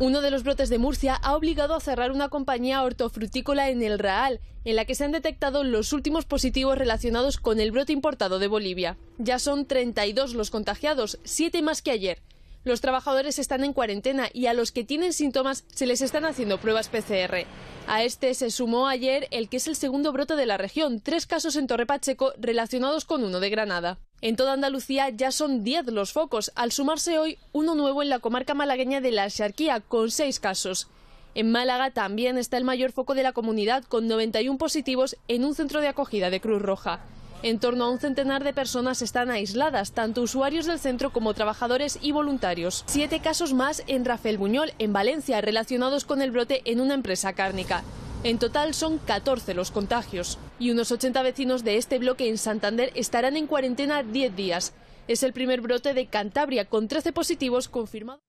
Uno de los brotes de Murcia ha obligado a cerrar una compañía hortofrutícola en el Real, en la que se han detectado los últimos positivos relacionados con el brote importado de Bolivia. Ya son 32 los contagiados, 7 más que ayer los trabajadores están en cuarentena y a los que tienen síntomas se les están haciendo pruebas PCR. A este se sumó ayer el que es el segundo brote de la región, tres casos en Torre Pacheco relacionados con uno de Granada. En toda Andalucía ya son 10 los focos, al sumarse hoy uno nuevo en la comarca malagueña de la Axarquía, con seis casos. En Málaga también está el mayor foco de la comunidad, con 91 positivos en un centro de acogida de Cruz Roja. En torno a un centenar de personas están aisladas, tanto usuarios del centro como trabajadores y voluntarios. Siete casos más en Rafael Buñol, en Valencia, relacionados con el brote en una empresa cárnica. En total son 14 los contagios y unos 80 vecinos de este bloque en Santander estarán en cuarentena 10 días. Es el primer brote de Cantabria con 13 positivos confirmados.